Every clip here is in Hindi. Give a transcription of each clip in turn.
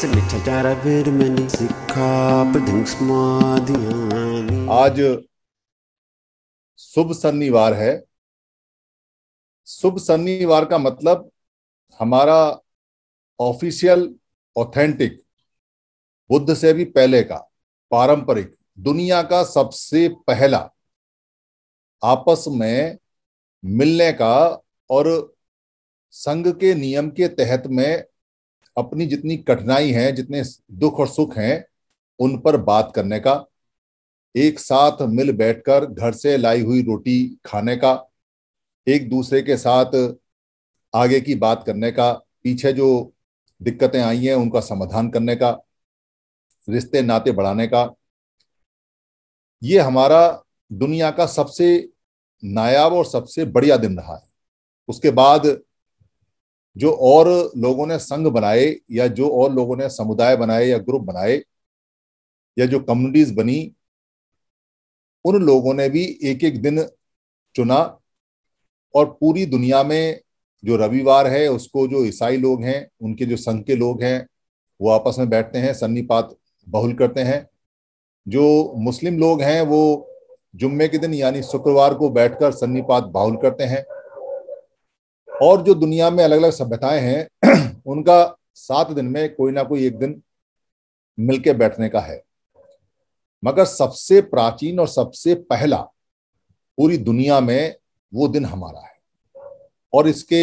आज शुभ शनिवार है शुभ शनिवार का मतलब हमारा ऑफिशियल ऑथेंटिक बुद्ध से भी पहले का पारंपरिक दुनिया का सबसे पहला आपस में मिलने का और संघ के नियम के तहत में अपनी जितनी कठिनाई है जितने दुख और सुख हैं उन पर बात करने का एक साथ मिल बैठकर घर से लाई हुई रोटी खाने का एक दूसरे के साथ आगे की बात करने का पीछे जो दिक्कतें आई हैं उनका समाधान करने का रिश्ते नाते बढ़ाने का ये हमारा दुनिया का सबसे नायाब और सबसे बढ़िया दिन रहा है उसके बाद जो और लोगों ने संघ बनाए या जो और लोगों ने समुदाय बनाए या ग्रुप बनाए या जो कम्युनिटीज बनी उन लोगों ने भी एक एक दिन चुना और पूरी दुनिया में जो रविवार है उसको जो ईसाई लोग हैं उनके जो संघ के लोग हैं वो आपस में बैठते हैं सन्नीपात बहुल करते हैं जो मुस्लिम लोग हैं वो जुम्मे के दिन यानी शुक्रवार को बैठकर सन्नीपात बाहुल करते हैं और जो दुनिया में अलग अलग सभ्यताएं हैं उनका सात दिन में कोई ना कोई एक दिन मिलके बैठने का है मगर सबसे प्राचीन और सबसे पहला पूरी दुनिया में वो दिन हमारा है और इसके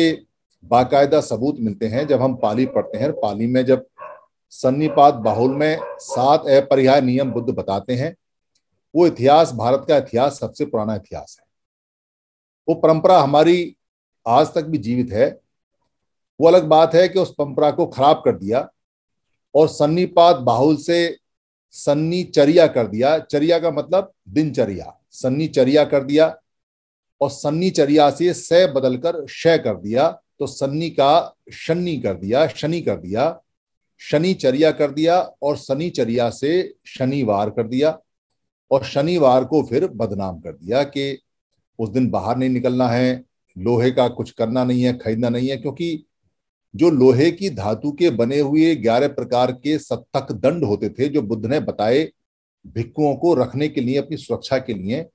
बाकायदा सबूत मिलते हैं जब हम पाली पढ़ते हैं पाली में जब सन्नीपात बाहुल में सात अपरिहाय नियम बुद्ध बताते हैं वो इतिहास भारत का इतिहास सबसे पुराना इतिहास है वो परंपरा हमारी आज तक भी जीवित है वो अलग बात है कि उस परंपरा को खराब कर दिया और सन्नीपात बाहुल से सन्नी चरिया कर दिया चरिया का मतलब दिनचर्या सन्नी चरिया कर दिया और सन्नी चरिया से स बदलकर शय कर दिया तो सन्नी का शनि कर दिया शनि कर दिया चरिया कर दिया और चरिया से शनिवार कर दिया और शनिवार को फिर बदनाम कर दिया कि उस दिन बाहर नहीं निकलना है लोहे का कुछ करना नहीं है खरीदना नहीं है क्योंकि जो लोहे की धातु के बने हुए ग्यारह प्रकार के सत्तक दंड होते थे जो बुद्ध ने बताए भिक्कुओं को रखने के लिए अपनी सुरक्षा के लिए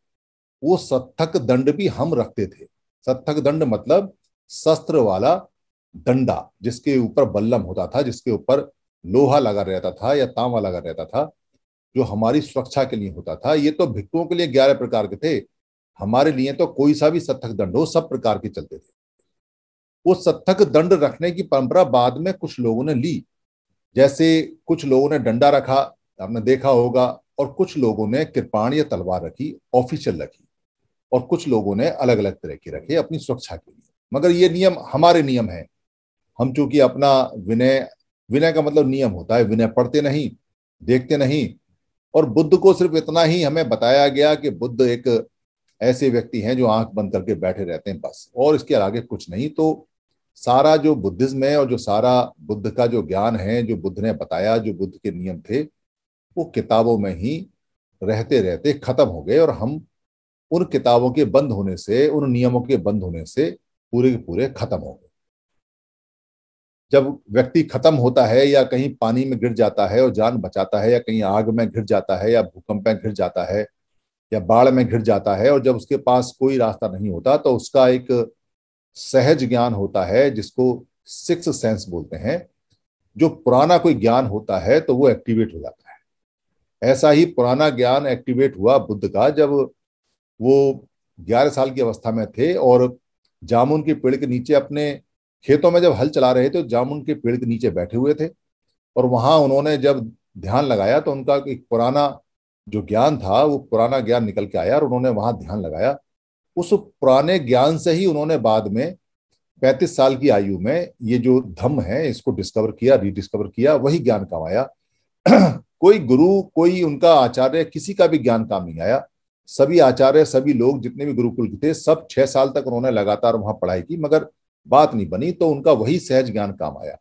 वो सत्थक दंड भी हम रखते थे सत्थक दंड मतलब शस्त्र वाला दंडा जिसके ऊपर बल्लम होता था जिसके ऊपर लोहा लगा रहता था या तांवा लगा रहता था जो हमारी सुरक्षा के लिए होता था ये तो भिक्कुओं के लिए ग्यारह प्रकार के थे हमारे लिए तो कोई सा भी सत्थक दंड हो सब प्रकार के चलते थे वो सत्थक दंड रखने की परंपरा बाद में कुछ लोगों ने ली जैसे कुछ लोगों ने डंडा रखा आपने देखा होगा और कुछ लोगों ने कृपाण या तलवार रखी ऑफिशियल रखी और कुछ लोगों ने अलग अलग तरह के रखे अपनी सुरक्षा के लिए मगर ये नियम हमारे नियम है हम चूंकि अपना विनय विनय का मतलब नियम होता है विनय पढ़ते नहीं देखते नहीं और बुद्ध को सिर्फ इतना ही हमें बताया गया कि बुद्ध एक ऐसे व्यक्ति हैं जो आंख बंद करके बैठे रहते हैं बस और इसके आगे कुछ नहीं तो सारा जो बुद्धिज्म है और जो सारा बुद्ध का जो ज्ञान है जो बुद्ध ने बताया जो बुद्ध के नियम थे वो किताबों में ही रहते रहते खत्म हो गए और हम उन किताबों के बंद होने से उन नियमों के बंद होने से पूरे के पूरे खत्म हो गए जब व्यक्ति खत्म होता है या कहीं पानी में गिर जाता है और जान बचाता है या कहीं आग में गिर जाता है या भूकंप में गिर जाता है या बाढ़ में घिर जाता है और जब उसके पास कोई रास्ता नहीं होता तो उसका एक सहज ज्ञान होता है जिसको सिक्स सेंस बोलते हैं जो पुराना कोई ज्ञान होता है तो वो एक्टिवेट हो जाता है ऐसा ही पुराना ज्ञान एक्टिवेट हुआ बुद्ध का जब वो ग्यारह साल की अवस्था में थे और जामुन के पेड़ के नीचे अपने खेतों में जब हल चला रहे थे तो जामुन के पेड़ के नीचे बैठे हुए थे और वहां उन्होंने जब ध्यान लगाया तो उनका एक पुराना जो ज्ञान था वो पुराना ज्ञान निकल के आया और उन्होंने वहां ध्यान लगाया उस पुराने ज्ञान से ही उन्होंने बाद में पैंतीस साल की आयु में ये जो धम है इसको डिस्कवर किया रीडिस्कवर किया वही ज्ञान काम आया कोई गुरु कोई उनका आचार्य किसी का भी ज्ञान काम नहीं आया सभी आचार्य सभी लोग जितने भी गुरुकुल थे सब छह साल तक उन्होंने लगातार वहां पढ़ाई की मगर बात नहीं बनी तो उनका वही सहज ज्ञान काम आया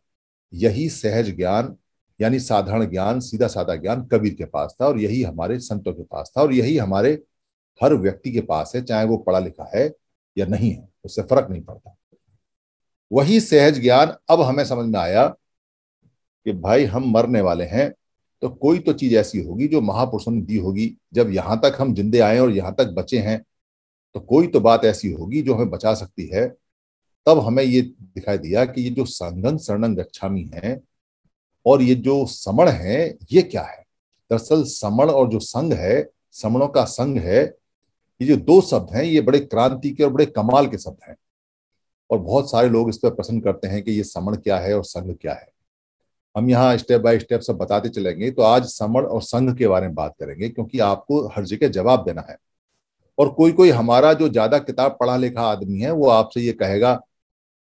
यही सहज ज्ञान यानी साधारण ज्ञान सीधा साधा ज्ञान कबीर के पास था और यही हमारे संतों के पास था और यही हमारे हर व्यक्ति के पास है चाहे वो पढ़ा लिखा है या नहीं है उससे फर्क नहीं पड़ता वही सहज ज्ञान अब हमें समझ में आया कि भाई हम मरने वाले हैं तो कोई तो चीज ऐसी होगी जो महापुरुषों ने दी होगी जब यहां तक हम जिंदे आए और यहां तक बचे हैं तो कोई तो बात ऐसी होगी जो हमें बचा सकती है तब हमें ये दिखाई दिया कि ये जो संगन शरणं गच्छामी है और ये जो समण है ये क्या है दरअसल समण और जो संघ है समणों का संघ है ये जो दो शब्द हैं ये बड़े क्रांति के और बड़े कमाल के शब्द हैं और बहुत सारे लोग इस पर प्रश्न करते हैं कि ये समण क्या है और संघ क्या है हम यहाँ स्टेप बाय स्टेप सब बताते चलेंगे तो आज समण और संघ के बारे में बात करेंगे क्योंकि आपको हर जगह जवाब देना है और कोई कोई हमारा जो ज्यादा किताब पढ़ा लिखा आदमी है वो आपसे ये कहेगा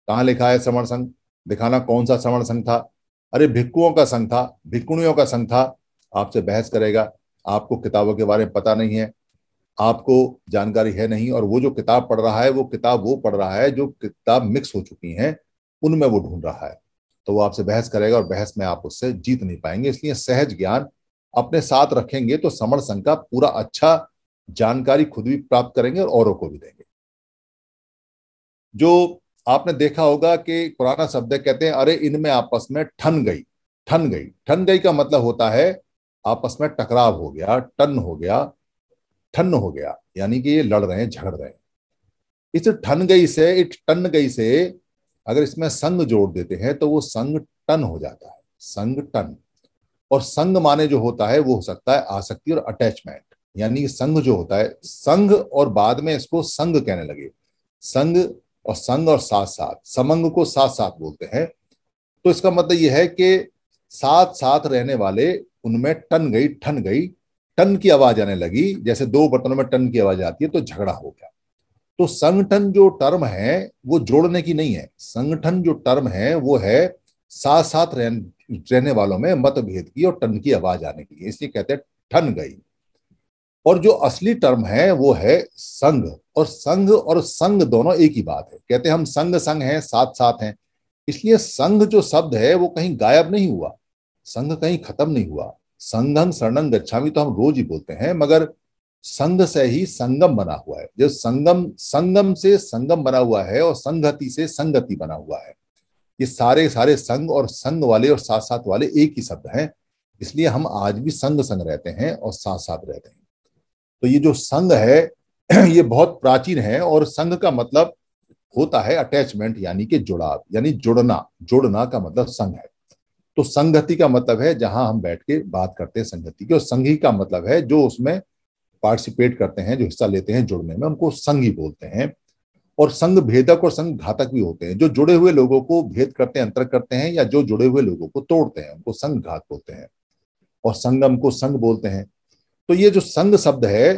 कहाँ लिखा है समण संघ दिखाना कौन सा समण संघ था अरे भिक्कुओं का संघ था भिक्कुणियों का संघ था आपसे बहस करेगा आपको किताबों के बारे में पता नहीं है आपको जानकारी है नहीं और वो जो किताब पढ़ रहा है वो किताब वो पढ़ रहा है जो किताब मिक्स हो चुकी हैं उनमें वो ढूंढ रहा है तो वो आपसे बहस करेगा और बहस में आप उससे जीत नहीं पाएंगे इसलिए सहज ज्ञान अपने साथ रखेंगे तो समण संघ का पूरा अच्छा जानकारी खुद भी प्राप्त करेंगे और औरों को भी देंगे जो आपने देखा होगा कि पुराना शब्द कहते हैं अरे इनमें आपस में ठन गई ठन गई ठन गई का मतलब होता है आपस में टकराव हो गया टन हो गया ठन हो गया यानी कि ये लड़ रहे हैं झगड़ रहे हैं इस ठन गई से इट टन गई से अगर इसमें संग जोड़ देते हैं तो वो संग टन हो जाता है संग टन और संग माने जो होता है वो हो सकता है आसक्ति और अटैचमेंट यानी संघ जो होता है संघ और बाद में इसको संघ कहने लगे संघ और संग और साथ साथ समंग को साथ साथ बोलते हैं तो इसका मतलब यह है कि साथ साथ रहने वाले उनमें टन गई ठन गई टन की आवाज आने लगी जैसे दो बर्तनों में टन की आवाज आती है तो झगड़ा हो गया तो संगठन जो टर्म है वो जोड़ने की नहीं है संगठन जो टर्म है वो है साथ साथ रहने वालों में मतभेद की और टन की आवाज आने की इसलिए कहते हैं ठन गई और जो असली टर्म है वो है संघ और संघ और संघ दोनों एक ही बात है कहते हैं हम संघ संघ हैं साथ साथ हैं इसलिए संघ जो शब्द है वो कहीं गायब नहीं हुआ संघ कहीं खत्म नहीं हुआ संघम शरणम गच्छामी तो हम रोज ही बोलते हैं मगर संघ से ही संगम बना हुआ है जो संगम संगम से संगम बना हुआ है और संगति से संगति बना हुआ है ये सारे सारे संघ और संघ वाले और साथ साथ वाले एक ही शब्द हैं इसलिए हम आज भी संघ संघ रहते हैं और साथ साथ रहते हैं तो ये जो संघ है ये बहुत प्राचीन है और संघ का मतलब होता है अटैचमेंट यानी कि जुड़ाव यानी जुड़ना जुड़ना का मतलब संघ है तो संगति का मतलब है जहां हम बैठ के बात करते हैं संगति की और संघी का मतलब है जो उसमें पार्टिसिपेट करते हैं जो हिस्सा लेते हैं जुड़ने में उनको संघी बोलते हैं और संघ भेदक और संघ घातक भी होते हैं जो जुड़े हुए लोगों को भेद करते हैं अंतर करते हैं या जो जुड़े हुए लोगों को तोड़ते हैं उनको संघ घात बोलते हैं और संगम को संघ बोलते हैं तो ये जो संघ शब्द है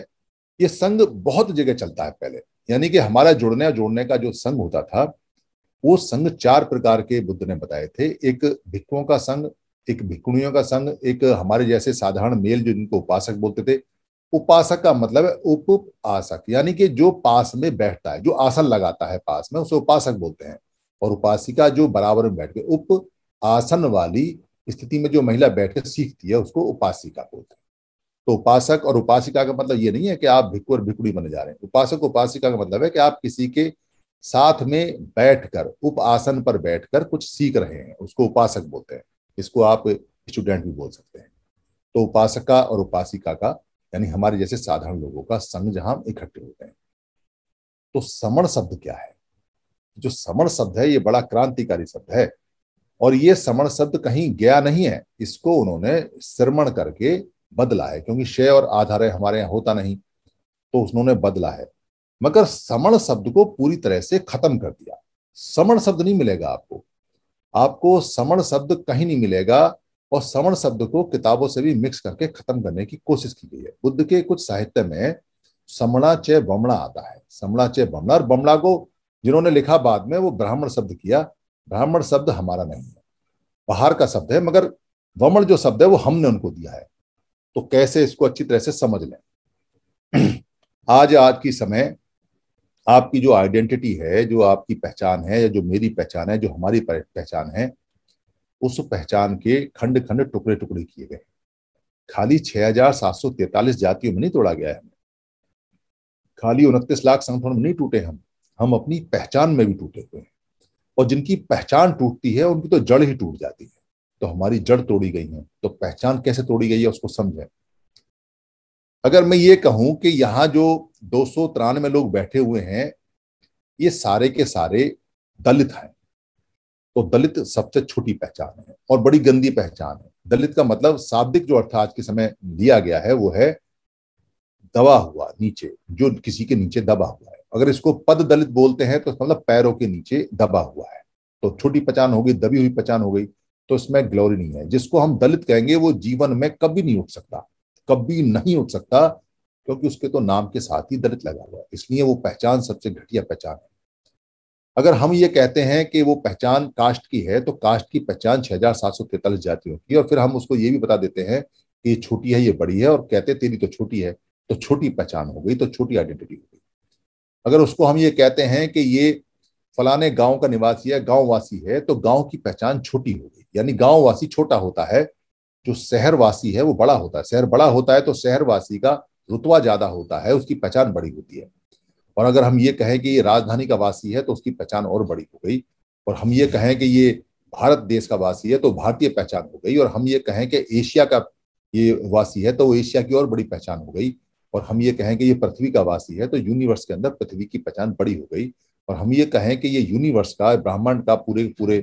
ये संघ बहुत जगह चलता है पहले यानी कि हमारा जुड़ने और जोड़ने का जो संघ होता था वो संघ चार प्रकार के बुद्ध ने बताए थे एक भिक्खुओं का संघ एक भिक्खुणियों का संघ एक हमारे जैसे साधारण मेल जो जिनको उपासक बोलते थे उपासक का मतलब है उप आसक यानी कि जो पास में बैठता है जो आसन लगाता है पास में उसे उपासक बोलते हैं और उपासिका जो बराबर में बैठ के उप आसन वाली स्थिति में जो महिला बैठ के सीखती है उसको उपासिका बोलते हैं तो उपासक और उपासिका का मतलब ये नहीं है कि आप भिक्कु और भिकुड़ी बने जा रहे हैं उपासक उपासिका का मतलब है कि आप किसी के साथ में बैठकर उप आसन पर बैठकर कुछ सीख रहे हैं उसको उपासक बोलते हैं इसको आप स्टूडेंट भी बोल सकते हैं तो उपासका और उपासिका का यानी हमारे जैसे साधारण लोगों का संग जहां हम इकट्ठे होते हैं तो समण शब्द क्या है जो समण शब्द है ये बड़ा क्रांतिकारी शब्द है और ये समण शब्द कहीं गया नहीं है इसको उन्होंने श्रमण करके बदला है क्योंकि शय और आधार है हमारे यहाँ होता नहीं तो उन्होंने बदला है मगर समण शब्द को पूरी तरह से खत्म कर दिया समण शब्द नहीं मिलेगा आपको आपको समण शब्द कहीं नहीं मिलेगा और समण शब्द को किताबों से भी मिक्स करके खत्म करने की कोशिश की गई है बुद्ध के कुछ साहित्य में समणाचय बमणा आता है समणाचय बमणा और बमणा को जिन्होंने लिखा बाद में वो ब्राह्मण शब्द किया ब्राह्मण शब्द हमारा नहीं है बाहर का शब्द है मगर वमण जो शब्द है वो हमने उनको दिया है तो कैसे इसको अच्छी तरह से समझ लें आज आज की समय आपकी जो आइडेंटिटी है जो आपकी पहचान है या जो मेरी पहचान है जो हमारी पहचान है उस पहचान के खंड खंड टुकड़े टुकड़े किए गए खाली छह हजार सात सौ तैतालीस जातियों में नहीं तोड़ा गया है हमें खाली उनतीस लाख संगठन में नहीं टूटे हम हम अपनी पहचान में भी टूटे हुए हैं और जिनकी पहचान टूटती है उनकी तो जड़ ही टूट जाती है तो हमारी जड़ तोड़ी गई है तो पहचान कैसे तोड़ी गई है उसको समझें अगर मैं ये कहूं कि यहां जो दो सौ तिरानवे लोग बैठे हुए हैं ये सारे के सारे दलित हैं तो दलित सबसे छोटी पहचान है और बड़ी गंदी पहचान है दलित का मतलब शाब्दिक जो अर्थ आज के समय दिया गया है वो है दबा हुआ नीचे जो किसी के नीचे दबा हुआ है अगर इसको पद दलित बोलते हैं तो मतलब पैरों के नीचे दबा हुआ है तो छोटी पहचान हो गई दबी हुई पहचान हो गई तो इसमें ग्लोरी नहीं है जिसको हम दलित कहेंगे वो जीवन में कभी नहीं उठ सकता कभी नहीं उठ सकता क्योंकि उसके तो नाम के साथ ही दलित लगा हुआ है इसलिए वो पहचान सबसे घटिया पहचान है अगर हम ये कहते हैं कि वो पहचान कास्ट की है तो कास्ट की पहचान छह हजार सात सौ तैतालीस जातियों की और फिर हम उसको ये भी बता देते हैं कि ये छोटी है ये बड़ी है और कहते तेरी तो छोटी है तो छोटी पहचान हो गई तो छोटी आइडेंटिटी हो गई अगर उसको हम ये कहते हैं कि ये फलाने गांव का निवासी है गांववासी है तो गांव की पहचान छोटी हो गई यानी गांववासी छोटा होता है जो शहरवासी है वो बड़ा होता है शहर बड़ा होता है तो शहरवासी का रुतवा ज्यादा होता है उसकी पहचान बड़ी होती है और अगर हम ये कहें कि ये राजधानी का वासी है तो उसकी पहचान और बड़ी हो गई और हम ये कहें कि ये भारत देश का वासी है तो भारतीय पहचान हो गई और हम ये कहें कि एशिया का ये वासी है तो एशिया की और बड़ी पहचान हो गई और हम ये कहें कि ये पृथ्वी का वासी है तो यूनिवर्स के अंदर पृथ्वी की पहचान बड़ी हो गई और हम ये कहें कि ये यूनिवर्स का ब्रह्मांड का पूरे पूरे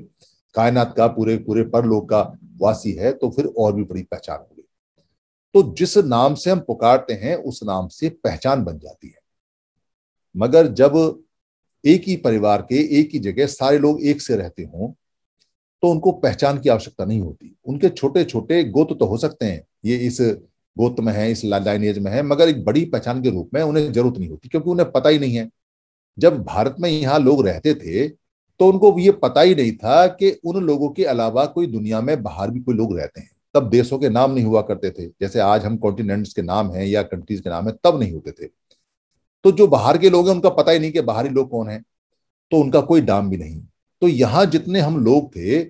कायनात का पूरे पूरे परलोक का वासी है तो फिर और भी बड़ी पहचान होगी तो जिस नाम से हम पुकारते हैं उस नाम से पहचान बन जाती है मगर जब एक ही परिवार के एक ही जगह सारे लोग एक से रहते हों तो उनको पहचान की आवश्यकता नहीं होती उनके छोटे छोटे गोत तो हो सकते हैं ये इस गोत में है इस लाइनेज में है मगर एक बड़ी पहचान के रूप में उन्हें जरूरत नहीं होती क्योंकि उन्हें पता ही नहीं है जब भारत में यहाँ लोग रहते थे तो उनको ये पता ही नहीं था कि उन लोगों के अलावा कोई दुनिया में बाहर भी कोई लोग रहते हैं तब देशों के नाम नहीं हुआ करते थे जैसे आज हम कॉन्टिनेंट्स के नाम हैं या कंट्रीज के नाम है तब नहीं होते थे तो जो बाहर के लोग हैं उनका पता ही नहीं कि बाहरी लोग कौन है तो उनका कोई नाम भी नहीं तो यहाँ जितने हम लोग थे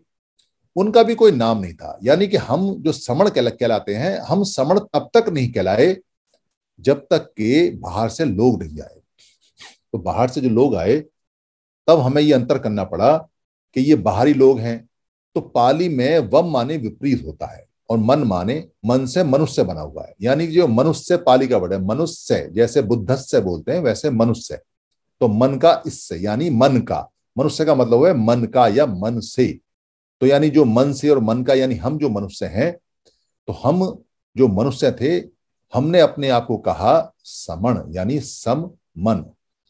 उनका भी कोई नाम नहीं था यानी कि हम जो समण कहलाते हैं हम समण तब तक नहीं कहलाए जब तक के बाहर से लोग नहीं आए तो बाहर से जो लोग आए तब हमें ये अंतर करना पड़ा कि ये बाहरी लोग हैं तो पाली में वम माने विपरीत होता है और मन माने मन से मनुष्य बना हुआ है यानी जो मनुष्य पाली का वर्ड है मनुष्य जैसे बुद्धस्य बोलते हैं वैसे मनुष्य तो मन का इससे यानी मन का मनुष्य का मतलब है मन का या मन से तो यानी जो मन से और मन का यानी हम जो मनुष्य हैं तो हम जो मनुष्य थे हमने अपने आप को कहा समण यानी सम मन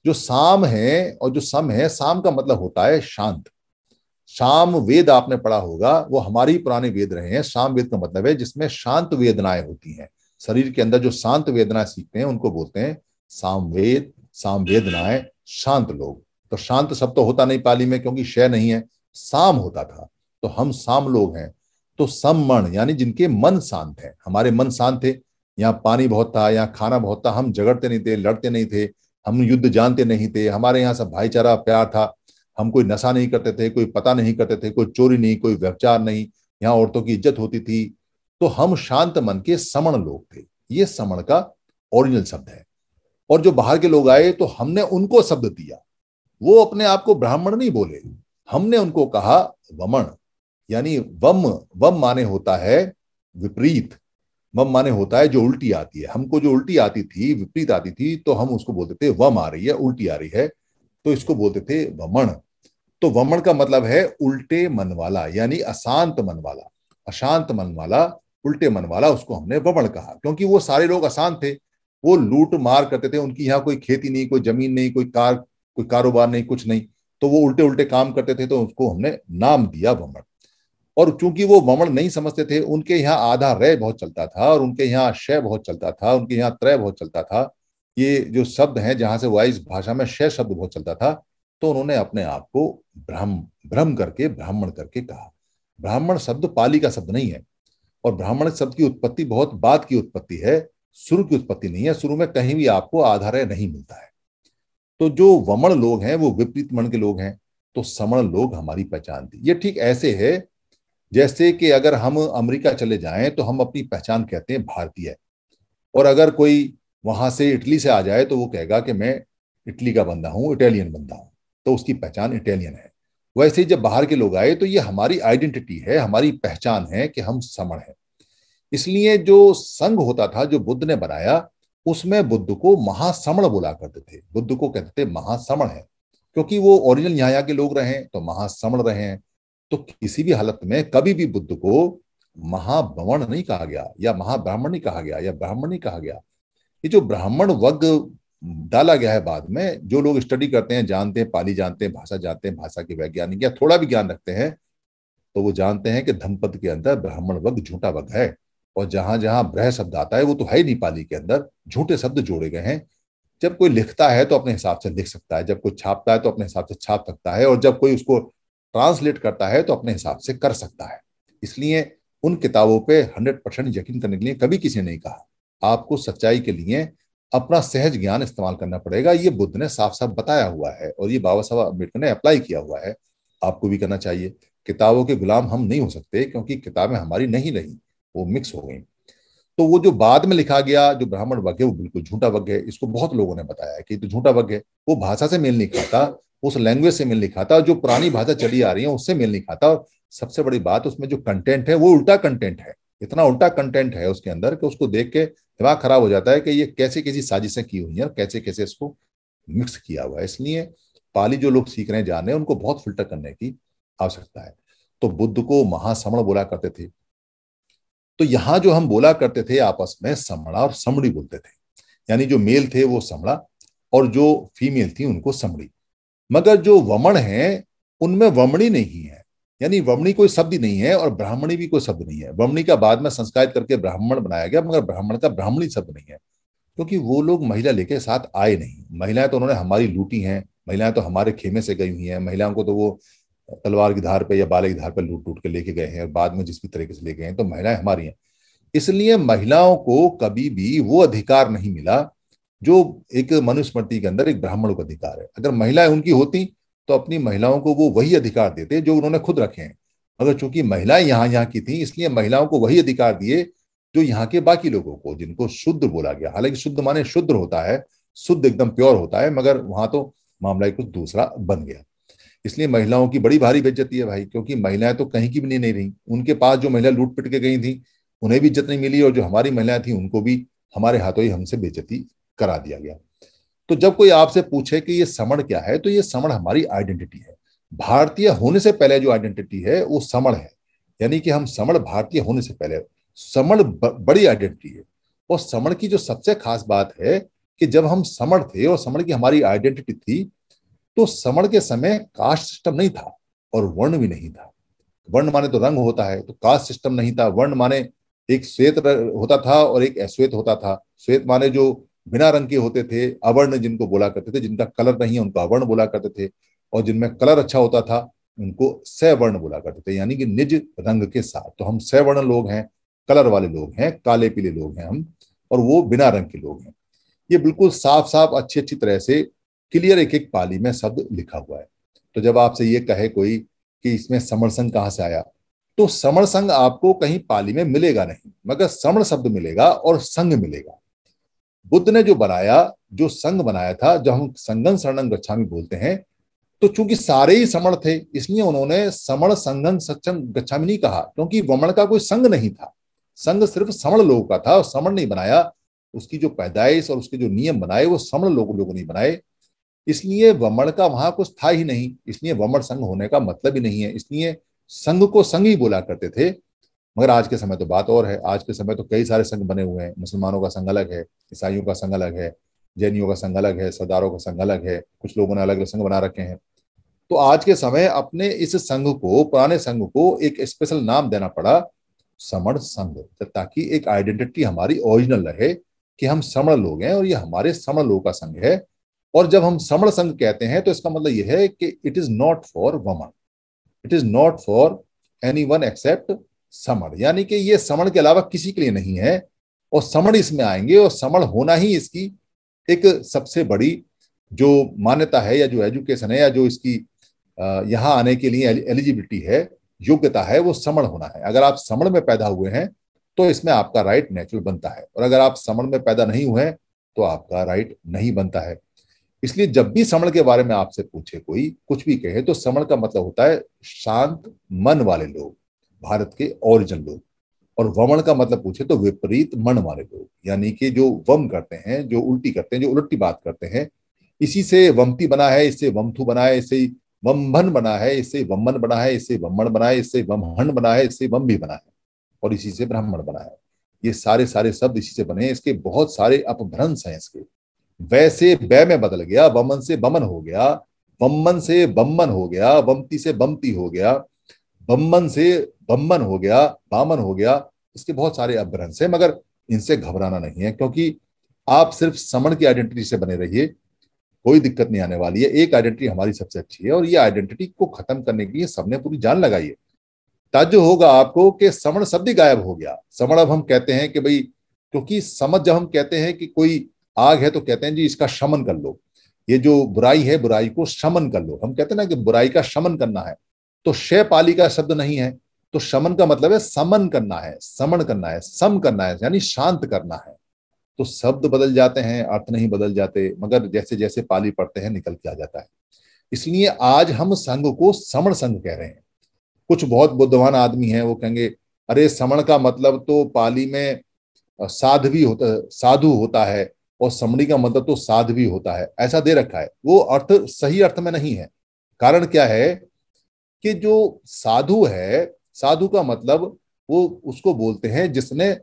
जो साम है और जो सम है साम का मतलब होता है शांत शाम वेद आपने पढ़ा होगा वो हमारे ही पुराने वेद रहे हैं शाम वेद का मतलब है जिसमें शांत वेदनाएं होती हैं शरीर के अंदर जो शांत वेदनाएं सीखते हैं उनको बोलते हैं सामवेद साम वेदनाएं शांत लोग तो शांत शब्द तो होता नहीं पाली में क्योंकि शय नहीं है साम होता था तो हम साम लोग हैं तो सम्मण यानी जिनके मन शांत है हमारे मन शांत थे यहाँ पानी बहुत था यहाँ खाना बहुत था हम झगड़ते नहीं थे लड़ते नहीं थे हम युद्ध जानते नहीं थे हमारे यहाँ सब भाईचारा प्यार था हम कोई नशा नहीं करते थे कोई पता नहीं करते थे कोई चोरी नहीं कोई व्यवचार नहीं यहाँ औरतों की इज्जत होती थी तो हम शांत मन के समण लोग थे ये समण का ओरिजिनल शब्द है और जो बाहर के लोग आए तो हमने उनको शब्द दिया वो अपने आप को ब्राह्मण नहीं बोले हमने उनको कहा वमण यानी वम वम माने होता है विपरीत वम माने होता है जो उल्टी आती है हमको जो उल्टी आती थी विपरीत आती थी तो हम उसको बोलते थे वम आ रही है उल्टी आ रही है तो इसको बोलते थे वमण तो वमण का मतलब है उल्टे मन वाला यानी अशांत मन वाला अशांत मन वाला उल्टे मन वाला उसको हमने वमण कहा क्योंकि वो सारे लोग अशांत थे वो लूट मार करते थे उनकी यहाँ कोई खेती नहीं कोई जमीन नहीं कोई कार कोई कारोबार नहीं कुछ नहीं तो वो उल्टे उल्टे काम करते थे तो उसको हमने नाम दिया वमण और चूंकि वो वमण नहीं समझते थे उनके यहाँ आधा रय बहुत चलता था और उनके यहाँ शय बहुत चलता था उनके यहाँ त्रय बहुत चलता था ये जो शब्द हैं जहां से वाइस भाषा में शय शब्द बहुत चलता था तो उन्होंने अपने आप को ब्रह्म ब्रह्म करके ब्राह्मण करके कहा ब्राह्मण शब्द पाली का शब्द नहीं है और ब्राह्मण शब्द की उत्पत्ति बहुत बाद की उत्पत्ति है शुरू की उत्पत्ति नहीं है शुरू में कहीं भी आपको आधार नहीं मिलता है तो जो वमण लोग हैं वो विपरीत मण के लोग हैं तो समण लोग हमारी पहचान थी ये ठीक ऐसे है जैसे कि अगर हम अमेरिका चले जाएं तो हम अपनी पहचान कहते हैं भारतीय है। और अगर कोई वहां से इटली से आ जाए तो वो कहेगा कि मैं इटली का बंदा हूँ इटालियन बंदा हूं तो उसकी पहचान इटालियन है वैसे ही जब बाहर के लोग आए तो ये हमारी आइडेंटिटी है हमारी पहचान है कि हम समण हैं इसलिए जो संघ होता था जो बुद्ध ने बनाया उसमें बुद्ध को महासमण बोला करते थे बुद्ध को कहते थे महासमण है क्योंकि वो ओरिजिनल यहाँ के लोग रहे तो महासमण रहे हैं तो किसी भी हालत में कभी भी बुद्ध को महाब्रह्मण नहीं कहा गया या महाब्राह्मण नहीं कहा गया या ब्राह्मण नहीं कहा गया ये जो ब्राह्मण वर्ग डाला गया है बाद में जो लोग स्टडी करते हैं जानते हैं पाली जानते हैं भाषा जानते हैं भाषा के वैज्ञानिक या थोड़ा भी ज्ञान रखते हैं तो वो जानते हैं कि धमपद के अंदर ब्राह्मण वर्ग झूठा वर्ग है और जहां जहां ब्रह शब्द आता है वो तो है ही नहीं पाली के अंदर झूठे शब्द जोड़े गए हैं जब कोई लिखता है तो अपने हिसाब से लिख सकता है जब कोई छापता है तो अपने हिसाब से छाप सकता है और जब कोई उसको ट्रांसलेट करता है तो अपने हिसाब से कर सकता है इसलिए उन किताबों पे 100 परसेंट यकीन करने के लिए कभी किसी ने नहीं कहा आपको सच्चाई के लिए अपना सहज ज्ञान इस्तेमाल करना पड़ेगा ये बुद्ध ने साफ साफ बताया हुआ है और ये बाबा साहब अम्बेडकर ने अप्लाई किया हुआ है आपको भी करना चाहिए किताबों के गुलाम हम नहीं हो सकते क्योंकि किताबें हमारी नहीं रही वो मिक्स हो गई तो वो जो बाद में लिखा गया जो ब्राह्मण वग है वो बिल्कुल झूठा वग है इसको बहुत लोगों ने बताया कि तो झूठा वग है वो भाषा से मेल नहीं खाता उस लैंग्वेज से मिल नहीं खाता जो पुरानी भाषा चली आ रही है उससे मिल नहीं खाता और सबसे बड़ी बात उसमें जो कंटेंट है वो उल्टा कंटेंट है इतना उल्टा कंटेंट है उसके अंदर कि उसको देख के दिमाग खराब हो जाता है कि ये कैसे कैसी साजिशें की हुई हैं कैसे कैसे इसको मिक्स किया हुआ है इसलिए पाली जो लोग सीख रहे हैं जान रहे हैं उनको बहुत फिल्टर करने की आवश्यकता है तो बुद्ध को महासमण बोला करते थे तो यहां जो हम बोला करते थे आपस में समड़ा और समड़ी बोलते थे यानी जो मेल थे वो समड़ा और जो फीमेल थी उनको समड़ी मगर जो वमण है उनमें वमणी नहीं है यानी वमणी कोई शब्द ही नहीं है और ब्राह्मणी भी कोई शब्द नहीं है वमणी का बाद में संस्कारित करके ब्राह्मण बनाया गया मगर ब्राह्मण का ब्राह्मणी शब्द नहीं है क्योंकि वो लोग महिला लेके साथ आए नहीं महिलाएं तो उन्होंने हमारी लूटी हैं महिलाएं तो हमारे खेमे से गई हुई हैं महिलाओं को तो वो तलवार की धार पर या बाले की धार पर लूट टूट के लेके गए हैं और बाद में जिस भी तरीके से लेके गए हैं तो महिलाएं हमारी हैं इसलिए महिलाओं को कभी भी वो अधिकार नहीं मिला जो एक मनुस्मृति के अंदर एक ब्राह्मणों का अधिकार है अगर महिलाएं उनकी होती तो अपनी महिलाओं को वो वही अधिकार देते जो उन्होंने खुद रखे हैं अगर चूंकि महिलाएं यहाँ यहाँ की थी इसलिए महिलाओं को वही अधिकार दिए जो यहाँ के बाकी लोगों को जिनको शुद्ध बोला गया हालांकि शुद्ध माने शुद्ध होता है शुद्ध एकदम प्योर होता है मगर वहां तो मामला कुछ दूसरा बन गया इसलिए महिलाओं की बड़ी भारी बेज्जती है भाई क्योंकि महिलाएं तो कहीं की भी नहीं, नहीं रही उनके पास जो महिला लूट पिट के गई थी उन्हें भी इज्जत नहीं मिली और जो हमारी महिलाएं थी उनको भी हमारे हाथों ही हमसे बेजती करा दिया गया तो जब कोई आपसे पूछे कि ये समण क्या है तो ये समण हमारी आइडेंटिटी है भारतीय होने से पहले जो आइडेंटिटी है वो समण है यानी कि हम समण भारतीय होने से पहले समण बड़ी आइडेंटिटी है और समण की जो सबसे खास बात है कि जब हम समण थे और समण की हमारी आइडेंटिटी थी तो समण के समय कास्ट सिस्टम नहीं था और वर्ण भी नहीं था वर्ण माने तो रंग होता है तो कास्ट सिस्टम नहीं था वर्ण माने एक श्वेत होता था और एक अश्वेत होता था श्वेत माने जो बिना रंग के होते थे अवर्ण जिनको बोला करते थे जिनका कलर नहीं है उनको अवर्ण बोला करते थे और जिनमें कलर अच्छा होता था उनको सवर्ण बोला करते थे यानी कि निज रंग के साथ तो हम सवर्ण लोग हैं कलर वाले लोग हैं काले पीले लोग हैं हम और वो बिना रंग के लोग हैं ये बिल्कुल साफ साफ अच्छी अच्छी तरह से क्लियर एक एक पाली में शब्द लिखा हुआ है तो जब आपसे ये कहे कोई कि इसमें संघ कहाँ से आया तो संघ आपको कहीं पाली में मिलेगा नहीं मगर समर शब्द मिलेगा और संग मिलेगा बुद्ध ने जो बनाया जो संघ बनाया था जब हम संगन शरणम गच्छामी बोलते हैं तो चूंकि सारे ही समण थे इसलिए उन्होंने समण संगन सक्षम गच्छामी नहीं कहा क्योंकि वमण का कोई संघ नहीं था संघ सिर्फ समण लोगों का था और समण नहीं बनाया उसकी जो पैदाइश और उसके जो नियम बनाए वो समण लोगों लोगों ने बनाए इसलिए वमण का वहां कुछ था ही नहीं इसलिए वमण संघ होने का मतलब ही नहीं है इसलिए संघ को संघ ही बोला करते थे मगर आज के समय तो बात और है आज के समय तो कई सारे संघ बने हुए हैं मुसलमानों का संघ अलग है ईसाइयों का संघ अलग है जैनियों का संघ अलग है सरदारों का संघ अलग है कुछ लोगों ने अलग अलग संघ बना रखे हैं तो आज के समय अपने इस संघ को पुराने संघ को एक स्पेशल नाम देना पड़ा समण संघ ताकि एक आइडेंटिटी हमारी ओरिजिनल रहे कि हम समण लोग हैं और ये हमारे समण लोगों का संघ है और जब हम समण संघ कहते हैं तो इसका मतलब यह है कि it is not for women it is not for any one except समण यानी कि ये समण के अलावा किसी के लिए नहीं है और समण इसमें आएंगे और समण होना ही इसकी एक सबसे बड़ी जो मान्यता है या जो एजुकेशन है या जो इसकी यहाँ आने के लिए एलिजिबिलिटी है योग्यता है वो समण होना है अगर आप समण में पैदा हुए हैं तो इसमें आपका राइट नेचुरल बनता है और अगर आप समण में पैदा नहीं हुए हैं तो आपका राइट नहीं बनता है इसलिए जब भी समण के बारे में आपसे पूछे कोई कुछ भी कहे तो समण का मतलब होता है शांत मन वाले लोग भारत के ओरिजिन लोग और वमण का मतलब पूछे तो विपरीत मन वाले लोग यानी कि जो वम करते हैं जो उल्टी करते हैं जो उल्टी बात करते हैं इसी से वमती बना है इससे वमथु बना है इससे वम्भन बना है इससे वमन बना है इससे वमण बना है इससे वमहन बना है इससे वम भी बना है और इसी से ब्राह्मण बना है ये सारे सारे शब्द इसी से बने हैं इसके बहुत सारे अपभ्रंश हैं इसके वैसे वै में बदल गया वमन से बमन हो गया वमन से बमन हो गया वमती से बमती हो गया बमन से बम्बन हो गया बामन हो गया इसके बहुत सारे अपभ्रंश हैं मगर इनसे घबराना नहीं है क्योंकि आप सिर्फ समण की आइडेंटिटी से बने रहिए कोई दिक्कत नहीं आने वाली है एक आइडेंटिटी हमारी सबसे अच्छी है और ये आइडेंटिटी को खत्म करने के लिए सबने पूरी जान लगाई है ताज होगा आपको कि समण शब्द ही गायब हो गया समण अब हम कहते हैं कि भाई क्योंकि समझ जब हम कहते हैं कि कोई आग है तो कहते हैं जी इसका शमन कर लो ये जो बुराई है बुराई को शमन कर लो हम कहते हैं ना कि बुराई का शमन करना है तो शय पाली का शब्द नहीं है तो शमन का मतलब है समन करना है समन करना है सम करना है यानी शांत करना है तो शब्द बदल जाते हैं अर्थ नहीं बदल जाते मगर जैसे जैसे पाली पढ़ते हैं निकल के आ जाता है इसलिए आज हम संघ को समण संघ कह रहे हैं कुछ बहुत बुद्धवान आदमी हैं वो कहेंगे अरे समण का मतलब तो पाली में साधवी होता साधु होता है और समणी का मतलब तो साधवी होता है ऐसा दे रखा है वो अर्थ सही अर्थ में नहीं है कारण क्या है कि जो साधु है साधु का मतलब वो उसको बोलते हैं जिसने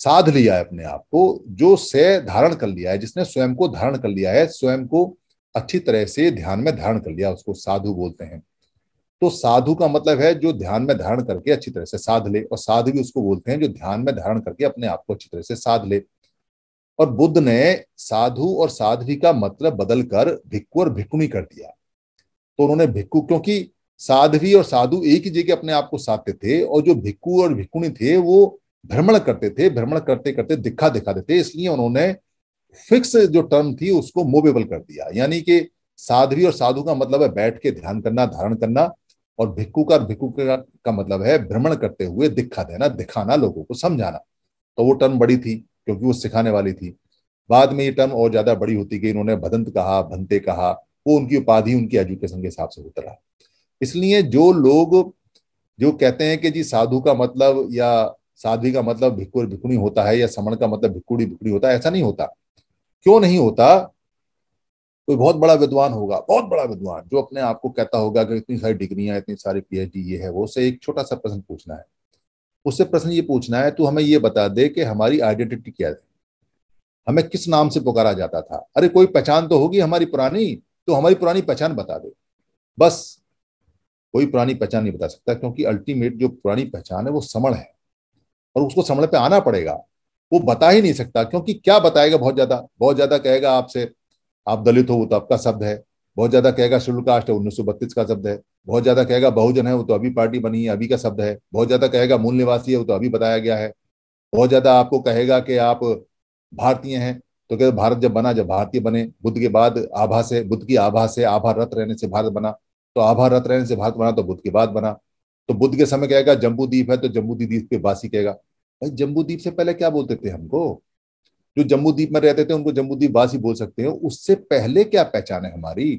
साध लिया है अपने आप को जो से धारण कर लिया है जिसने स्वयं को धारण कर लिया है स्वयं को अच्छी तरह से ध्यान में धारण कर लिया उसको साधु बोलते हैं तो साधु का मतलब है जो ध्यान में धारण करके अच्छी तरह से साध ले और साधु भी उसको बोलते हैं जो ध्यान में धारण करके अपने आप को अच्छी तरह से साध ले और बुद्ध ने साधु और साध्वी का मतलब बदलकर कर भिक्खु और भिक्खुनी कर दिया तो उन्होंने भिक्खु क्योंकि साध्वी और साधु एक ही जगह अपने आप को साधते थे और जो भिक्खु और भिक्खुणी थे वो भ्रमण करते थे भ्रमण करते करते दिखा दिखाते थे इसलिए उन्होंने फिक्स जो टर्म थी उसको मोवेबल कर दिया यानी कि साध्वी और साधु का मतलब है बैठ के ध्यान करना धारण करना और भिक्खु का और भिक्खु का, का मतलब है भ्रमण करते हुए दिखा देना दिखाना लोगों को समझाना तो वो टर्म बड़ी थी क्योंकि वो सिखाने वाली थी बाद में ये टर्म और ज्यादा बड़ी होती गई इन्होंने भदंत कहा भंते कहा वो उनकी उपाधि उनकी एजुकेशन के हिसाब से होता रहा इसलिए जो लोग जो कहते हैं कि जी साधु का मतलब या साध्वी का मतलब भिकुर भिकुणी होता है या समण का मतलब भिकुड़ी भिकुड़ी होता है ऐसा नहीं होता क्यों नहीं होता कोई बहुत बड़ा विद्वान होगा बहुत बड़ा विद्वान जो अपने आप को कहता होगा कि इतनी सारी डिग्रियां इतनी सारी पीएचडी ये है वो उससे एक छोटा सा प्रश्न पूछना है उससे प्रश्न ये पूछना है तू हमें ये बता दे कि हमारी आइडेंटिटी क्या है हमें किस नाम से पुकारा जाता था अरे कोई पहचान तो होगी हमारी पुरानी तो हमारी पुरानी पहचान बता दे बस कोई पुरानी पहचान नहीं बता सकता क्योंकि अल्टीमेट जो पुरानी पहचान है वो समण है और उसको समण पे आना पड़ेगा वो बता ही नहीं सकता क्योंकि क्या बताएगा बहुत ज्यादा बहुत ज्यादा कहेगा आपसे आप दलित हो वो तो आपका शब्द है बहुत ज्यादा कहेगा शुल्क कास्ट है उन्नीस का शब्द है बहुत ज्यादा कहेगा बहुजन है वो तो अभी पार्टी बनी है अभी का शब्द है बहुत ज्यादा कहेगा मूल निवासी है वो तो अभी बताया गया है बहुत ज्यादा आपको कहेगा कि आप भारतीय हैं तो कहते भारत जब बना जब भारतीय बने बुद्ध के बाद आभा से बुद्ध की आभा से आभा रत रहने से भारत बना तो आभा रत रहने से भारत बना तो बुद्ध के बाद बना तो बुद्ध के समय कहेगा जम्बू द्वीप है तो जम्बू द्वीप के वासी कहेगा भाई जम्बू द्वीप से पहले क्या बोलते थे हमको जो जम्मू द्वीप में रहते थे उनको जम्मू द्वीप वासी बोल सकते हैं उससे पहले क्या पहचान है हमारी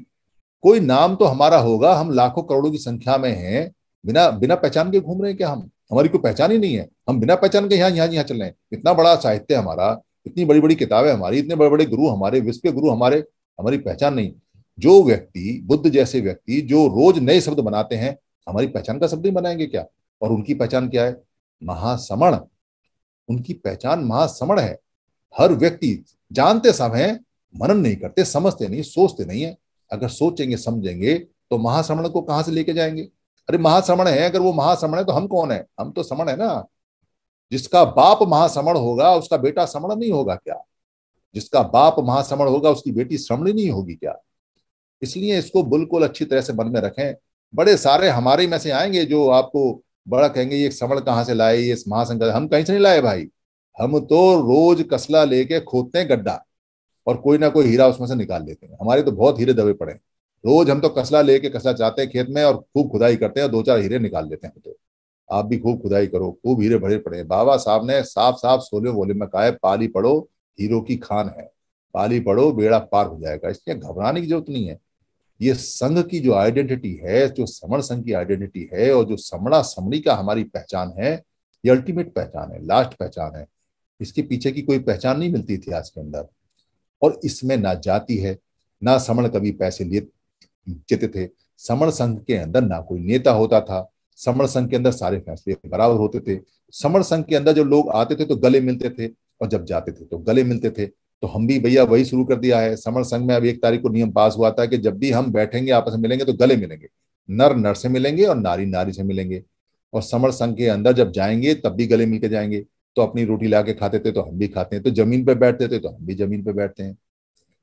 कोई नाम तो हमारा होगा हम लाखों करोड़ों की संख्या में हैं बिना बिना पहचान के घूम रहे हैं क्या हम हमारी कोई पहचान ही नहीं है हम बिना पहचान के यहाँ यहाँ यहाँ चल रहे हैं इतना बड़ा साहित्य हमारा इतनी बड़ी बड़ी किताबें हमारी इतने बड़े बड़े गुरु हमारे विश्व गुरु हमारे हमारी पहचान नहीं जो व्यक्ति बुद्ध जैसे व्यक्ति जो रोज नए शब्द बनाते हैं हमारी पहचान का शब्द ही बनाएंगे क्या और उनकी पहचान क्या है महासमण उनकी पहचान महासमण है हर व्यक्ति जानते समय मनन नहीं करते समझते नहीं सोचते नहीं है अगर सोचेंगे समझेंगे तो महाश्रमण को कहां से लेके जाएंगे अरे महाश्रमण है अगर वो महाश्रमण है तो हम कौन है हम तो श्रमण है ना जिसका बाप महाश्रमण होगा उसका बेटा श्रमण नहीं होगा क्या जिसका बाप महाश्रमण होगा उसकी बेटी श्रमणी नहीं होगी क्या इसलिए इसको बिल्कुल अच्छी तरह से मन में रखें बड़े सारे हमारे में से आएंगे जो आपको बड़ा कहेंगे ये श्रवण कहाँ से लाए ये महासंघ हम कहीं से नहीं लाए भाई हम तो रोज कसला लेके खोदते हैं गड्ढा और कोई ना कोई हीरा उसमें से निकाल लेते हैं हमारे तो बहुत हीरे दबे पड़े हैं रोज हम तो कसला लेके कसला चाहते हैं खेत में और खूब खुदाई करते हैं दो चार हीरे निकाल लेते हैं तो आप भी खूब खुदाई करो खूब हीरे भरे पड़े बाबा साहब ने साफ साफ सोलह वोले में कहा है पाली पड़ो हीरो की खान है पाली पड़ो बेड़ा पार हो जाएगा इसलिए घबराने की जरूरत नहीं है ये संघ की जो आइडेंटिटी है जो समण संघ की आइडेंटिटी है और जो समणा समणी का हमारी पहचान है ये अल्टीमेट पहचान है लास्ट पहचान है इसके पीछे की कोई पहचान नहीं मिलती इतिहास के अंदर और इसमें ना जाति है ना समण कभी पैसे लिए देते थे समण संघ के अंदर ना कोई नेता होता था समण संघ के अंदर सारे फैसले बराबर होते थे समण संघ के अंदर जब लोग आते थे तो गले मिलते थे और जब जाते थे तो गले मिलते थे तो हम भी भैया वही शुरू कर दिया है समर संघ में अभी एक तारीख को नियम पास हुआ था कि जब भी हम बैठेंगे आपस में मिलेंगे तो गले मिलेंगे नर नर से मिलेंगे और नारी नारी से मिलेंगे और समर संघ के अंदर जब जाएंगे तब भी गले मिलकर जाएंगे तो अपनी रोटी ला के खाते थे तो हम भी खाते हैं तो जमीन पर बैठते थे तो हम भी जमीन पर बैठते हैं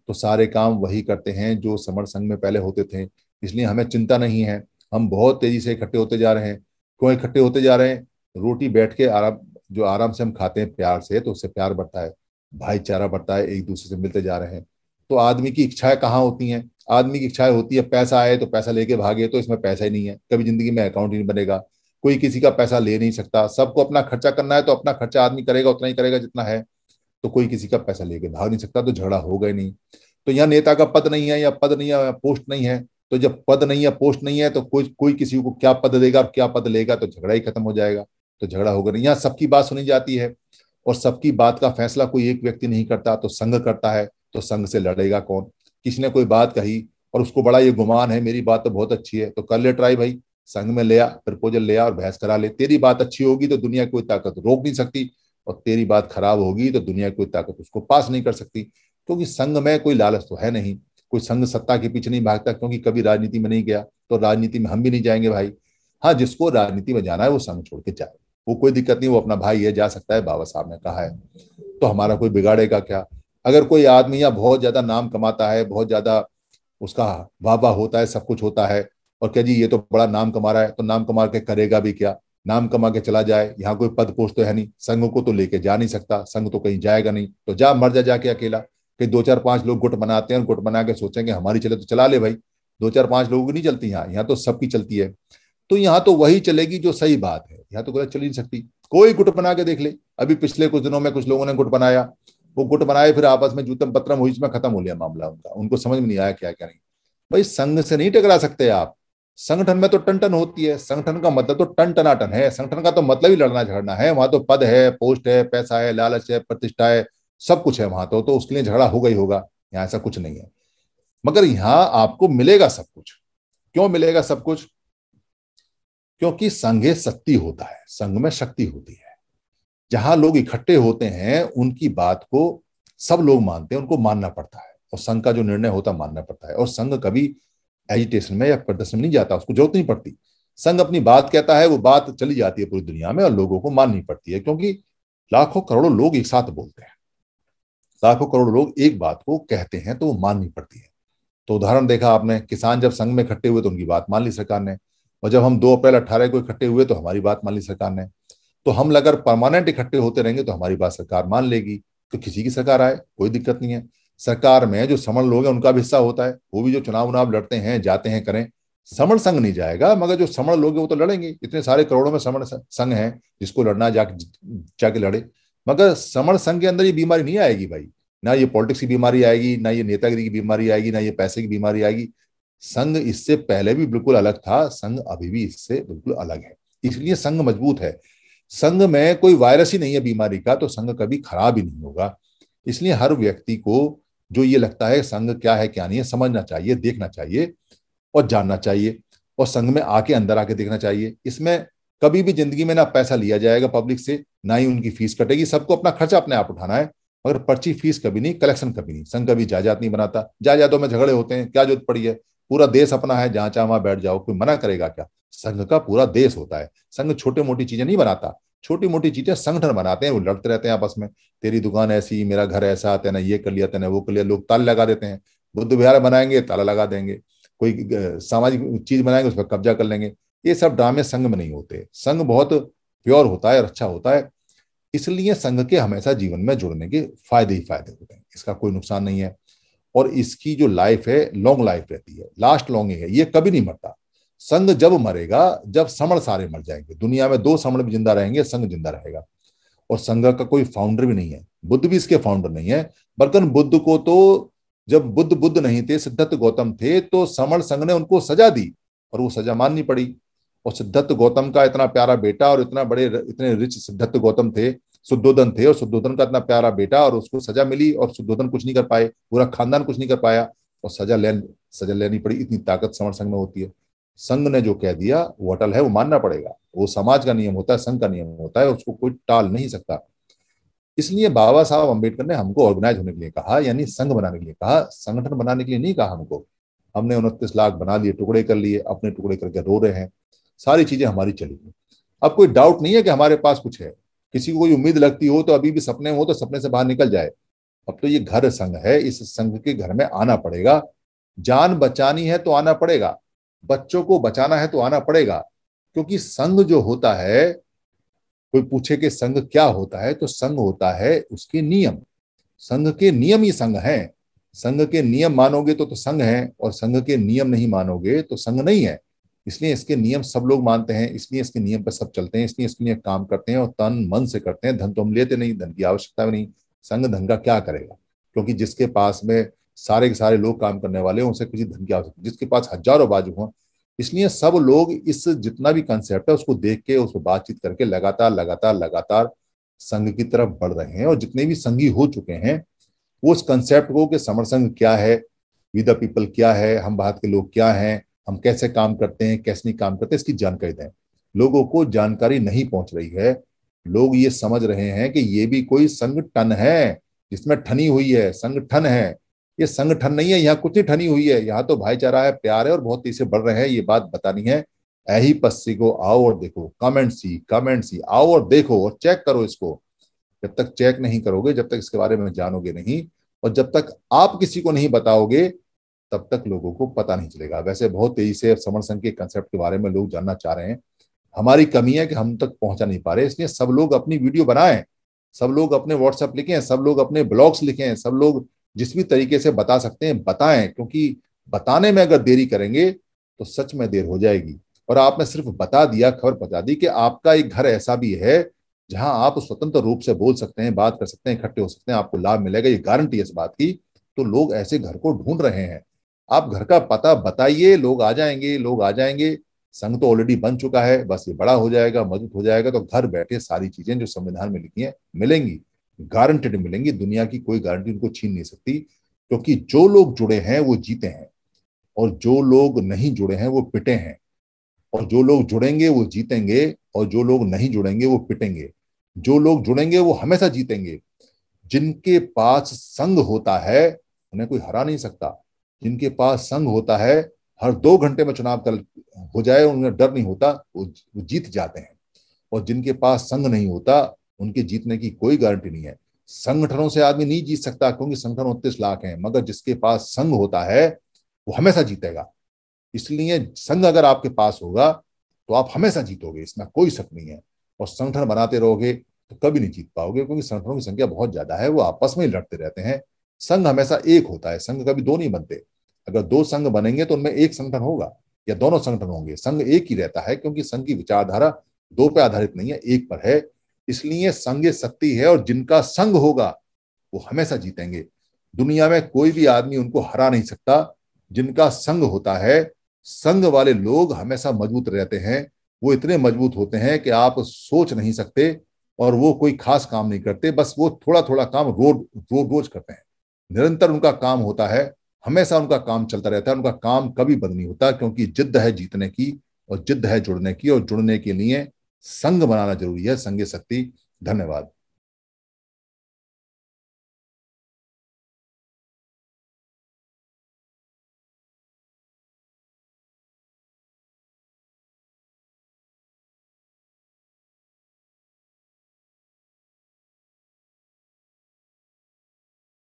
तो सारे काम वही करते हैं जो समर संघ में पहले होते थे इसलिए हमें चिंता नहीं है हम बहुत तेजी से इकट्ठे होते जा रहे हैं क्यों इकट्ठे होते जा रहे हैं रोटी बैठ के आराम जो आराम से हम खाते हैं प्यार से तो उससे प्यार बढ़ता है भाईचारा बढ़ता है एक दूसरे से मिलते जा रहे हैं तो आदमी की इच्छाएं कहाँ होती हैं आदमी की इच्छाएं होती है पैसा आए तो पैसा लेके भागे तो इसमें पैसा ही नहीं है कभी जिंदगी में अकाउंट ही नहीं बनेगा कोई किसी का पैसा ले नहीं सकता सबको अपना खर्चा करना है तो अपना खर्चा आदमी करेगा उतना ही करेगा जितना है तो कोई किसी का पैसा लेके भाग नहीं सकता तो झगड़ा होगा ही नहीं तो यहाँ नेता का पद नहीं है या पद नहीं है पोस्ट नहीं है तो जब पद नहीं है पोस्ट नहीं है तो कोई कोई किसी को क्या पद देगा और क्या पद लेगा तो झगड़ा ही खत्म हो जाएगा तो झगड़ा होगा नहीं यहाँ सबकी बात सुनी जाती है और सबकी बात का फैसला कोई एक व्यक्ति नहीं करता तो संघ करता है तो संघ से लड़ेगा कौन किसी ने कोई बात कही और उसको बड़ा ये गुमान है मेरी बात तो बहुत अच्छी है तो कर ले ट्राई भाई संघ में ले आ प्रपोजल ले आ और बहस करा ले तेरी बात अच्छी होगी तो दुनिया की कोई ताकत रोक नहीं सकती और तेरी बात खराब होगी तो दुनिया की कोई ताकत उसको पास नहीं कर सकती क्योंकि संघ में कोई लालच तो है नहीं कोई संघ सत्ता के पीछे नहीं भागता क्योंकि कभी राजनीति में नहीं गया तो राजनीति में हम भी नहीं जाएंगे भाई हाँ जिसको राजनीति में जाना है वो संघ छोड़ के जाए वो कोई दिक्कत नहीं वो अपना भाई है जा सकता है बाबा साहब ने कहा है तो हमारा कोई बिगाड़ेगा क्या अगर कोई आदमी या बहुत ज़्यादा नाम कमाता है बहुत ज़्यादा उसका वाह होता है सब कुछ होता है और क्या जी ये तो बड़ा नाम कमा रहा है तो नाम कमा के करेगा भी क्या नाम कमा के चला जाए यहाँ कोई पद पोष तो है नहीं संघ को तो लेके जा नहीं सकता संघ तो कहीं जाएगा नहीं तो जा मर जा जाके अकेला कहीं दो चार पांच लोग गुट बनाते हैं और गुट बना के सोचेंगे हमारी चले तो चला ले भाई दो चार पांच लोगों की नहीं चलती यहाँ यहाँ तो सबकी चलती है तो यहां तो वही चलेगी जो सही बात है यहां तो गलत चल नहीं सकती कोई गुट बना के देख ले अभी पिछले कुछ दिनों में कुछ लोगों ने गुट बनाया वो गुट बनाए फिर आपस में जूतम पत्रम हुई इसमें खत्म हो लिया मामला उनका उनको समझ में नहीं आया क्या क्या नहीं भाई संघ से नहीं टकरा सकते आप संगठन में तो टन टन होती है संगठन का मतलब तो टन टनाटन है संगठन का तो मतलब ही लड़ना झगड़ना है वहां तो पद है पोस्ट है पैसा है लालच है प्रतिष्ठा है सब कुछ है वहां तो तो उसके लिए झगड़ा होगा ही होगा यहाँ ऐसा कुछ नहीं है मगर यहाँ आपको मिलेगा सब कुछ क्यों मिलेगा सब कुछ क्योंकि संघे शक्ति होता है संघ में शक्ति होती है जहां लोग इकट्ठे होते हैं उनकी बात को सब लोग मानते हैं उनको मानना पड़ता है और संघ का जो निर्णय होता है मानना पड़ता है और संघ कभी एजिटेशन में या प्रदर्शन में नहीं जाता उसको जरूरत नहीं पड़ती संघ अपनी बात कहता है वो बात चली जाती है पूरी दुनिया में और लोगों को माननी पड़ती है क्योंकि लाखों करोड़ों लोग एक साथ बोलते हैं लाखों करोड़ों लोग एक बात को कहते हैं तो वो माननी पड़ती है तो उदाहरण देखा आपने किसान जब संघ में इकट्ठे हुए तो उनकी बात मान ली सरकार ने और जब हम दो अप्रैल अट्ठारह को इकट्ठे हुए तो हमारी बात मान ली सरकार ने तो हम अगर परमानेंट इकट्ठे होते रहेंगे तो हमारी बात सरकार मान लेगी तो किसी की सरकार आए कोई दिक्कत नहीं है सरकार में जो समण लोग हैं उनका भी हिस्सा होता है वो भी जो चुनाव उनाव लड़ते हैं जाते हैं करें समण संघ नहीं जाएगा मगर जो समण लोग हैं वो तो लड़ेंगे इतने सारे करोड़ों में समण संघ है जिसको लड़ना जाके जाके लड़े मगर समण संघ के अंदर ये बीमारी नहीं आएगी भाई ना ये पॉलिटिक्स की बीमारी आएगी ना ये नेतागिरी की बीमारी आएगी ना ये पैसे की बीमारी आएगी संघ इससे पहले भी बिल्कुल अलग था संघ अभी भी इससे बिल्कुल अलग है इसलिए संघ मजबूत है संघ में कोई वायरस ही नहीं है बीमारी का तो संघ कभी खराब ही नहीं होगा इसलिए हर व्यक्ति को जो ये लगता है संघ क्या है क्या नहीं है समझना चाहिए देखना चाहिए और जानना चाहिए और संघ में आके अंदर आके देखना चाहिए इसमें कभी भी जिंदगी में ना पैसा लिया जाएगा पब्लिक से ना ही उनकी फीस कटेगी सबको अपना खर्चा अपने आप उठाना है मगर पर्ची फीस कभी नहीं कलेक्शन कभी नहीं संघ कभी जायजात नहीं बनाता जायजातों में झगड़े होते हैं क्या जरूरत पड़ी है पूरा देश अपना है जहां चाह वहां बैठ जाओ कोई मना करेगा क्या संघ का पूरा देश होता है संघ छोटे मोटी चीजें नहीं बनाता छोटी मोटी चीजें संगठन बनाते हैं वो लड़ते रहते हैं आपस में तेरी दुकान ऐसी मेरा घर ऐसा तेने ये कर लिया तेने वो कर लिया लोग ताले लगा देते हैं बुद्ध विहार बनाएंगे ताला लगा देंगे कोई सामाजिक चीज बनाएंगे उस पर कब्जा कर लेंगे ये सब ड्रामे संघ में नहीं होते संघ बहुत प्योर होता है और अच्छा होता है इसलिए संघ के हमेशा जीवन में जुड़ने के फायदे ही फायदे होते हैं इसका कोई नुकसान नहीं है और इसकी जो लाइफ है लॉन्ग लाइफ रहती है लास्ट लॉन्गिंग है ये कभी नहीं मरता संघ जब मरेगा जब समण सारे मर जाएंगे दुनिया में दो समण भी जिंदा रहेंगे संघ जिंदा रहेगा और संघ का कोई फाउंडर भी नहीं है बुद्ध भी इसके फाउंडर नहीं है बल्कि बुद्ध को तो जब बुद्ध बुद्ध नहीं थे सिद्धार्थ गौतम थे तो समण संघ ने उनको सजा दी और वो सजा माननी पड़ी और सिद्धार्थ गौतम का इतना प्यारा बेटा और इतना बड़े इतने रिच सिद्धार्थ गौतम थे सुद्धोधन थे और सुद्धोधन का इतना प्यारा बेटा और उसको सजा मिली और सुद्धोधन कुछ नहीं कर पाए पूरा खानदान कुछ नहीं कर पाया और सजा ले सजा लेनी पड़ी इतनी ताकत समर संघ में होती है संघ ने जो कह दिया वो अटल है वो मानना पड़ेगा वो समाज का नियम होता है संघ का नियम होता है उसको कोई टाल नहीं सकता इसलिए बाबा साहब अम्बेडकर ने हमको ऑर्गेनाइज होने के लिए कहा यानी संघ बनाने के लिए कहा संगठन बनाने के लिए नहीं कहा हमको हमने उनतीस लाख बना लिए टुकड़े कर लिए अपने टुकड़े करके रो रहे हैं सारी चीजें हमारी चली गई अब कोई डाउट नहीं है कि हमारे पास कुछ है किसी को कोई उम्मीद लगती हो तो अभी भी सपने हो तो सपने से बाहर निकल जाए अब तो ये घर संघ है इस संघ के घर में आना पड़ेगा जान बचानी है तो आना पड़ेगा बच्चों को बचाना है तो आना पड़ेगा क्योंकि संघ जो होता है कोई पूछे कि संघ क्या होता है तो संघ होता है उसके नियम संघ के नियम ही संघ है संघ के नियम मानोगे तो तो संघ है और संघ के नियम नहीं मानोगे तो संघ नहीं है इसलिए इसके नियम सब लोग मानते हैं इसलिए इसके नियम पर सब चलते हैं इसलिए इसके लिए काम करते हैं और तन मन से करते हैं धन तो हम लेते नहीं धन की आवश्यकता भी नहीं संघ धन का क्या करेगा क्योंकि जिसके पास में सारे के सारे लोग काम करने वाले हैं उसे किसी धन की आवश्यकता जिसके पास हजारों बाजू हों इसलिए सब लोग इस जितना भी कंसेप्ट है उसको देख के उसको बातचीत करके लगातार लगातार लगातार संघ की तरफ बढ़ रहे हैं और जितने भी संघी हो चुके हैं वो उस कंसेप्ट को कि संघ क्या है विद पीपल क्या है हम भारत के लोग क्या हैं हम कैसे काम करते हैं कैसे नहीं काम करते इसकी जानकारी दें लोगों को जानकारी नहीं पहुंच रही है लोग ये समझ रहे हैं कि ये भी कोई संगठन है जिसमें ठनी हुई है संगठन है ये संगठन नहीं है यहाँ कुछ ही ठनी हुई है यहाँ तो भाईचारा है प्यार है और बहुत तेजी से बढ़ रहे हैं ये बात बतानी है ऐही पस्सी को आओ और देखो कमेंट सी कमेंट सी आओ और देखो और चेक करो इसको जब तक चेक नहीं करोगे जब तक इसके बारे में जानोगे नहीं और जब तक आप किसी को नहीं बताओगे तब तक लोगों को पता नहीं चलेगा वैसे बहुत तेजी से समर संघ के कंसेप्ट के बारे में लोग जानना चाह रहे हैं हमारी कमी है कि हम तक पहुंचा नहीं पा रहे इसलिए सब लोग अपनी वीडियो बनाए सब लोग अपने व्हाट्सएप लिखे सब लोग अपने ब्लॉग्स लिखे सब लोग जिस भी तरीके से बता सकते हैं बताएं क्योंकि बताने में अगर देरी करेंगे तो सच में देर हो जाएगी और आपने सिर्फ बता दिया खबर पहुंचा दी कि आपका एक घर ऐसा भी है जहां आप स्वतंत्र रूप से बोल सकते हैं बात कर सकते हैं इकट्ठे हो सकते हैं आपको लाभ मिलेगा ये गारंटी है इस बात की तो लोग ऐसे घर को ढूंढ रहे हैं आप घर का पता बताइए लोग आ जाएंगे लोग आ जाएंगे संघ तो ऑलरेडी बन चुका है बस ये बड़ा हो जाएगा मजबूत हो जाएगा तो घर बैठे सारी चीजें जो संविधान में लिखी हैं मिलेंगी गारंटेड मिलेंगी दुनिया की कोई गारंटी उनको छीन नहीं सकती क्योंकि तो जो लोग जुड़े हैं वो जीते हैं और जो लोग नहीं जुड़े हैं वो पिटे हैं और जो लोग जुड़ेंगे वो जीतेंगे और जो लोग नहीं जुड़ेंगे वो पिटेंगे जो लोग जुड़ेंगे वो हमेशा जीतेंगे जिनके पास संघ होता है उन्हें कोई हरा नहीं सकता जिनके पास संघ होता है हर दो घंटे में चुनाव कल हो जाए उन्हें डर नहीं होता वो जीत जाते हैं और जिनके पास संघ नहीं होता उनके जीतने की कोई गारंटी नहीं है संगठनों से आदमी नहीं जीत सकता क्योंकि संगठन उनतीस लाख हैं मगर जिसके पास संघ होता है वो हमेशा जीतेगा इसलिए संघ अगर आपके पास होगा तो आप हमेशा जीतोगे इसमें कोई शक नहीं है और संगठन बनाते रहोगे तो कभी नहीं जीत पाओगे क्योंकि संगठनों की संख्या बहुत ज्यादा है वो आपस में ही लड़ते रहते हैं संघ हमेशा एक होता है संघ कभी दो नहीं बनते अगर दो संघ बनेंगे तो उनमें एक संगठन होगा या दोनों संगठन होंगे संघ एक ही रहता है क्योंकि संघ की विचारधारा दो पर आधारित नहीं है एक पर है इसलिए संघ शक्ति है और जिनका संघ होगा वो हमेशा जीतेंगे दुनिया में कोई भी आदमी उनको हरा नहीं सकता जिनका संघ होता है संघ वाले लोग हमेशा मजबूत रहते हैं वो इतने मजबूत होते हैं कि आप सोच नहीं सकते और वो कोई खास काम नहीं करते बस वो थोड़ा थोड़ा काम रोज रोज रोज करते हैं निरंतर उनका काम होता है हमेशा उनका काम चलता रहता है उनका काम कभी बंद नहीं होता क्योंकि जिद्द है जीतने की और जिद्द है जुड़ने की और जुड़ने के लिए संघ बनाना जरूरी है संघ शक्ति धन्यवाद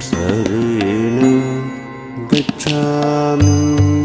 संसरेण गच्छामि